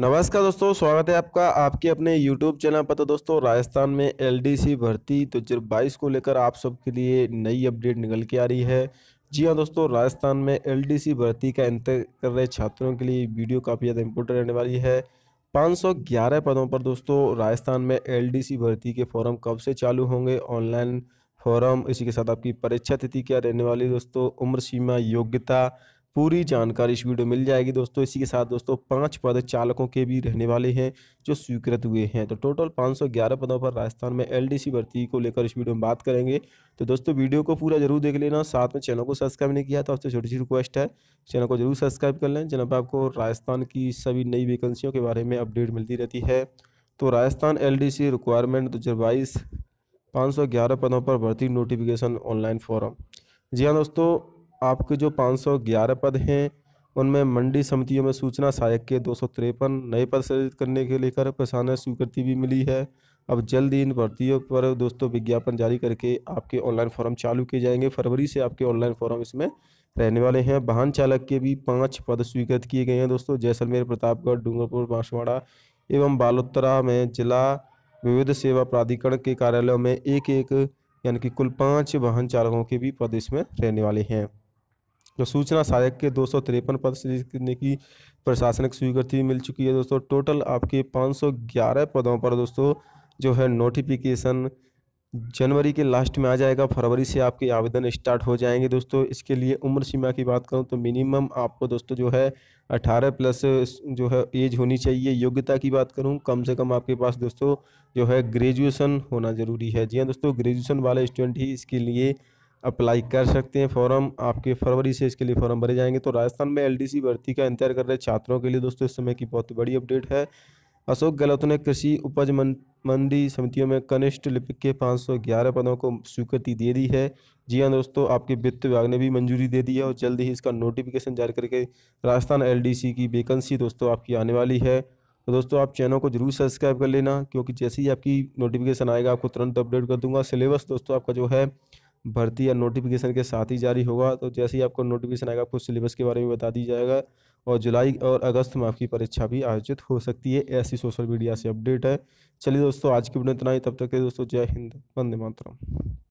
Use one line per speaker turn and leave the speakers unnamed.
नमस्कार दोस्तों स्वागत है आपका आपके अपने YouTube चैनल पर तो दोस्तों राजस्थान में एलडीसी भर्ती दो हज़ार बाईस को लेकर आप सबके लिए नई अपडेट निकल के आ रही है जी हाँ दोस्तों राजस्थान में एलडीसी भर्ती का इंतजार कर रहे छात्रों के लिए वीडियो काफ़ी ज़्यादा इम्पोर्टेंट रहने वाली है 511 पदों पर दोस्तों राजस्थान में सी भर्ती के फॉर्म कब से चालू होंगे ऑनलाइन फॉर्म इसी के साथ आपकी परीक्षा तिथि क्या रहने वाली दोस्तों उम्र सीमा योग्यता पूरी जानकारी इस वीडियो मिल जाएगी दोस्तों इसी के साथ दोस्तों पाँच पद चालकों के भी रहने वाले हैं जो स्वीकृत हुए हैं तो टोटल 511 पदों पर राजस्थान में एलडीसी भर्ती को लेकर इस वीडियो में बात करेंगे तो दोस्तों वीडियो को पूरा जरूर देख लेना साथ में चैनल को सब्सक्राइब नहीं किया तो आपसे छोटी सी रिक्वेस्ट है चैनल को जरूर सब्सक्राइब कर लें जनाब पर आपको राजस्थान की सभी नई वैकेंसियों के बारे में अपडेट मिलती रहती है तो राजस्थान एल रिक्वायरमेंट दो हज़ार बाईस पाँच सौ ग्यारह पदों पर भर्ती नोटिफिकेशन ऑनलाइन फॉरम जी हाँ दोस्तों आपके जो 511 पद हैं उनमें मंडी समितियों में सूचना सहायक के दो नए पद सृजित करने के लेकर प्रशासन स्वीकृति भी मिली है अब जल्द ही इन भर्तियों पर दोस्तों विज्ञापन जारी करके आपके ऑनलाइन फॉर्म चालू किए जाएंगे फरवरी से आपके ऑनलाइन फॉर्म इसमें रहने वाले हैं वाहन चालक के भी पाँच पद स्वीकृत किए गए हैं दोस्तों जैसलमेर प्रतापगढ़ डूंगरपुर बांसवाड़ा एवं बालोत्तरा में जिला विविध सेवा प्राधिकरण के कार्यालयों में एक एक यानी कि कुल पाँच वाहन चालकों के भी पद इसमें रहने वाले हैं जो सूचना सहायक के दो सौ तिरपन पद सृजित की प्रशासनिक स्वीकृति मिल चुकी है दोस्तों टोटल आपके 511 पदों पर दोस्तों जो है नोटिफिकेशन जनवरी के लास्ट में आ जाएगा फरवरी से आपके आवेदन स्टार्ट हो जाएंगे दोस्तों इसके लिए उम्र सीमा की बात करूं तो मिनिमम आपको दोस्तों जो है 18 प्लस जो है एज होनी चाहिए योग्यता की बात करूं कम से कम आपके पास दोस्तों जो है ग्रेजुएशन होना ज़रूरी है जी हाँ दोस्तों ग्रेजुएशन वाले स्टूडेंट ही इसके लिए अप्लाई कर सकते हैं फॉर्म आपके फरवरी से इसके लिए फॉर्म भरे जाएंगे तो राजस्थान में एलडीसी भर्ती का इंतजार कर रहे छात्रों के लिए दोस्तों इस समय की बहुत बड़ी अपडेट है अशोक गहलोत ने कृषि उपज मंडी समितियों में कनिष्ठ लिपिक के 511 पदों को स्वीकृति दे दी है जी हाँ दोस्तों आपके वित्त विभाग ने भी मंजूरी दे दी है और जल्द ही इसका नोटिफिकेशन जारी करके राजस्थान एल की वेकेंसी दोस्तों आपकी आने वाली है तो दोस्तों आप चैनल को जरूर सब्सक्राइब कर लेना क्योंकि जैसे ही आपकी नोटिफिकेशन आएगा आपको तुरंत अपडेट कर दूंगा सिलेबस दोस्तों आपका जो है भर्ती या नोटिफिकेशन के साथ ही जारी होगा तो जैसे ही आपको नोटिफिकेशन आएगा आपको सिलेबस के बारे में बता दी जाएगा और जुलाई और अगस्त में आपकी परीक्षा भी आयोजित हो सकती है ऐसी सोशल मीडिया से अपडेट है चलिए दोस्तों आज की वीडियो इतना ही तब तक के दोस्तों जय हिंद वंदे मातरम